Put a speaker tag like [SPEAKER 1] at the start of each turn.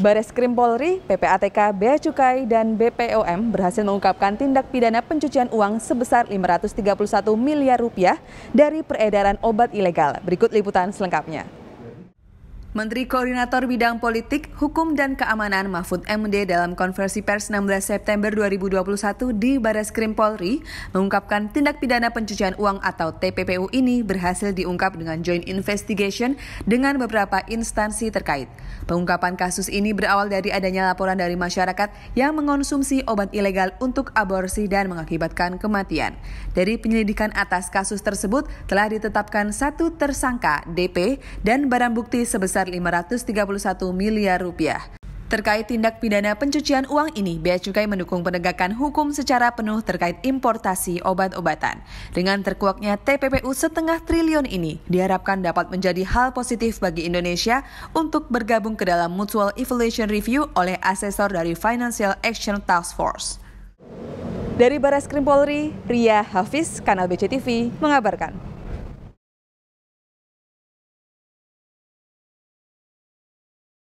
[SPEAKER 1] Baris Krim Polri, PPATK, Bea Cukai, dan BPOM berhasil mengungkapkan tindak pidana pencucian uang sebesar 531 miliar rupiah dari peredaran obat ilegal. Berikut liputan selengkapnya. Menteri Koordinator Bidang Politik, Hukum dan Keamanan Mahfud MD dalam konversi pers 16 September 2021 di Baris Krim Polri mengungkapkan tindak pidana pencucian uang atau TPPU ini berhasil diungkap dengan joint investigation dengan beberapa instansi terkait. Pengungkapan kasus ini berawal dari adanya laporan dari masyarakat yang mengonsumsi obat ilegal untuk aborsi dan mengakibatkan kematian. Dari penyelidikan atas kasus tersebut telah ditetapkan satu tersangka DP dan barang bukti sebesar 531 miliar rupiah. Terkait tindak pidana pencucian uang ini, Bea Cukai mendukung penegakan hukum secara penuh terkait importasi obat-obatan. Dengan terkuaknya TPPU setengah triliun ini, diharapkan dapat menjadi hal positif bagi Indonesia untuk bergabung ke dalam Mutual Evaluation Review oleh asesor dari Financial Action Task Force. Dari baras Krim Polri, Ria Hafiz, Kanal BCTV, mengabarkan.